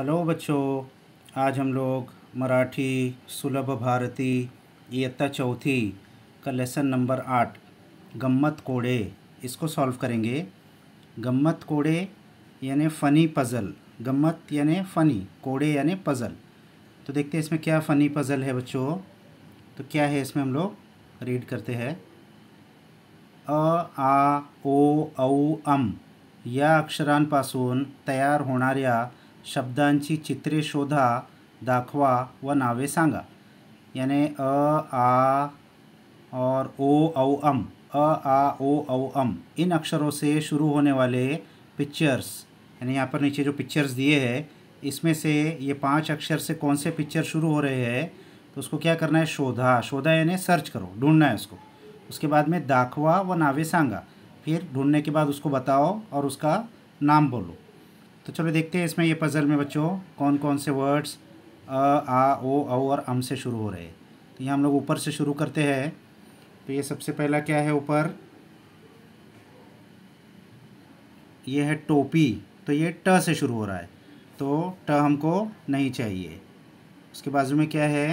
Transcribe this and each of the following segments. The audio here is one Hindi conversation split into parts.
हेलो बच्चों आज हम लोग मराठी सुलभ भारती इयत्ता चौथी का लेसन नंबर आठ गम्मत कोड़े इसको सॉल्व करेंगे गम्मत कोड़े यानि फ़नी पज़ल गम्मत यानि फ़नी कोड़े यानि पज़ल तो देखते हैं इसमें क्या फ़नी पज़ल है बच्चों तो क्या है इसमें हम लोग रीड करते हैं अ आ ओ औ अम या अक्षरांपासून तैयार होना शब्दांची चित्रे शोधा दाखवा व नावे सांगा याने अ आ और ओ औ अम अ आ ओ औ अम इन अक्षरों से शुरू होने वाले पिक्चर्स यानी यहाँ पर नीचे जो पिक्चर्स दिए हैं इसमें से ये पांच अक्षर से कौन से पिक्चर शुरू हो रहे हैं तो उसको क्या करना है शोधा शोधा यानी सर्च करो ढूंढना है उसको उसके बाद में दाखवा व नावे सांगा फिर ढूंढने के बाद उसको बताओ और उसका नाम बोलो तो चलो देखते हैं इसमें ये पज़ल में बच्चों कौन कौन से वर्ड्स अ आ ओ औ और अम से शुरू हो रहे हैं तो ये हम लोग ऊपर से शुरू करते हैं तो ये सबसे पहला क्या है ऊपर ये है टोपी तो ये ट से शुरू हो रहा है तो ट हमको नहीं चाहिए उसके बाजू में क्या है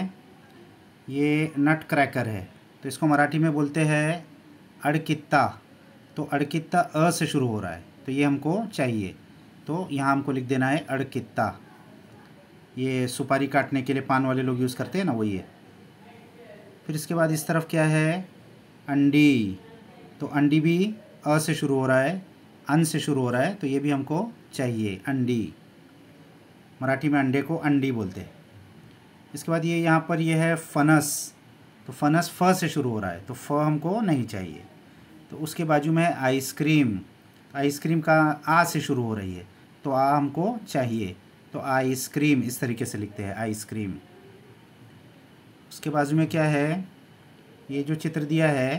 ये नट क्रैकर है तो इसको मराठी में बोलते हैं अड़कित्ता तो अड़कित्ता अ से शुरू हो रहा है तो ये हमको चाहिए तो यहाँ हमको लिख देना है अड़कित्ता ये सुपारी काटने के लिए पान वाले लोग यूज़ करते हैं ना वही है फिर इसके बाद इस तरफ क्या है अंडी तो अंडी भी अ से शुरू हो रहा है अन से शुरू हो रहा है तो ये भी हमको चाहिए अंडी मराठी में अंडे को अंडी बोलते हैं इसके बाद ये यहाँ पर ये है फनस तो फनस फ से शुरू हो रहा है तो फ हमको नहीं चाहिए तो उसके बाजू में आइसक्रीम आइसक्रीम का आ से शुरू हो रही है तो आ हमको चाहिए तो आइसक्रीम इस तरीके से लिखते हैं आइसक्रीम उसके बाजू में क्या है ये जो चित्र दिया है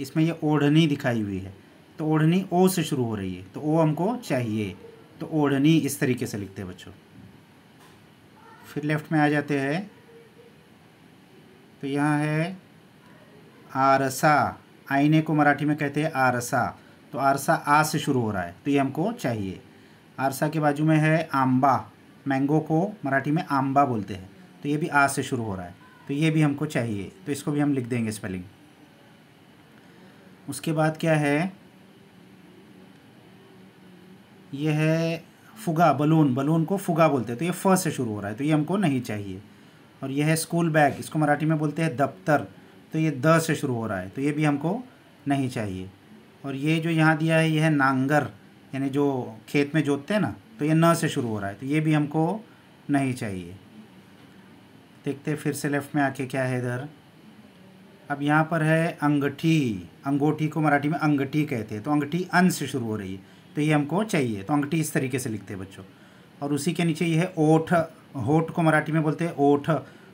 इसमें ये ओढ़नी दिखाई हुई है तो ओढ़नी ओ से शुरू हो रही है तो ओ हमको चाहिए तो ओढ़नी इस तरीके से लिखते हैं बच्चों फिर लेफ्ट में आ जाते हैं तो यहाँ है आरसा आईने को मराठी में कहते हैं आरसा तो आरसा आ से शुरू हो रहा है तो ये हमको चाहिए आरसा के बाजू में है आम्बा मैंगो को मराठी में आम्बा बोलते हैं तो ये भी आ से शुरू हो रहा है तो ये भी हमको चाहिए तो इसको भी हम लिख देंगे स्पेलिंग उसके बाद क्या है ये है फुगा बलून बलून को फुगा बोलते हैं तो ये फ से शुरू हो रहा है तो ये हमको नहीं चाहिए और यह है स्कूल बैग इसको मराठी में बोलते हैं दफ्तर तो ये द से शुरू हो रहा है तो ये भी हमको नहीं चाहिए और ये जो यहाँ दिया है यह है नांगर यानी जो खेत में जोतते हैं ना तो ये न से शुरू हो रहा है तो ये भी हमको नहीं चाहिए देखते फिर से लेफ़्ट में आके क्या है इधर अब यहाँ पर है अंगठी अंगूठी को मराठी में अंगठी कहते हैं तो अंगठी अन से शुरू हो रही है तो ये हमको चाहिए तो अंगठी इस तरीके से लिखते हैं बच्चों और उसी के नीचे ये है ओठ होठ को मराठी में बोलते हैं ओठ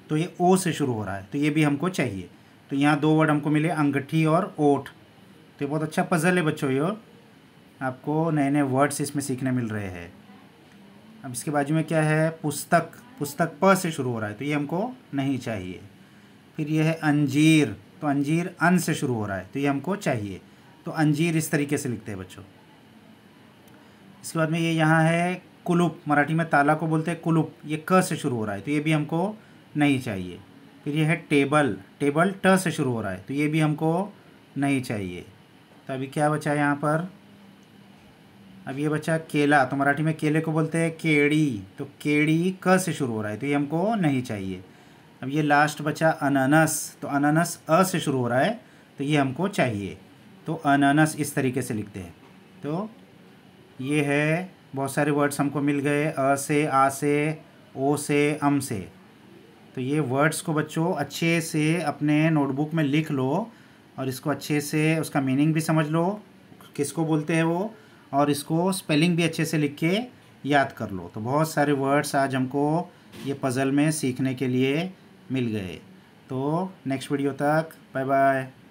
तो ये ओ से शुरू हो रहा है तो ये भी हमको चाहिए तो यहाँ दो वर्ड हमको मिले अंगठी और ओठ तो ये बहुत अच्छा पजल है बच्चों ये और आपको नए नए वर्ड्स इसमें सीखने मिल रहे हैं अब इसके बाजू में क्या है पुस्तक पुस्तक प से शुरू हो रहा है तो ये हमको नहीं चाहिए फिर यह है अंजीर तो अंजीर अन से शुरू हो रहा है तो ये हमको चाहिए तो अंजीर इस तरीके से लिखते हैं बच्चों इसके बाद में ये यहाँ है कुलुप मराठी में ताला को बोलते हैं कुलुप ये क से शुरू हो रहा है तो ये भी हमको नहीं चाहिए फिर यह है टेबल टेबल ट से शुरू हो रहा है तो ये भी हमको नहीं चाहिए तो अभी क्या बचा है यहाँ पर अब ये बच्चा केला तो मराठी में केले को बोलते हैं केड़ी तो केड़ी क से शुरू हो रहा है तो ये हमको नहीं चाहिए अब ये लास्ट बचा अनानस तो अनानस अ से शुरू हो रहा है तो ये हमको चाहिए तो अनानस इस तरीके से लिखते हैं तो ये है बहुत सारे वर्ड्स हमको मिल गए अ से आ से ओ से अम से तो ये वर्ड्स को बच्चों अच्छे से अपने नोटबुक में लिख लो और इसको अच्छे से उसका मीनिंग भी समझ लो किसको बोलते हैं वो और इसको स्पेलिंग भी अच्छे से लिख के याद कर लो तो बहुत सारे वर्ड्स आज हमको ये पज़ल में सीखने के लिए मिल गए तो नेक्स्ट वीडियो तक बाय बाय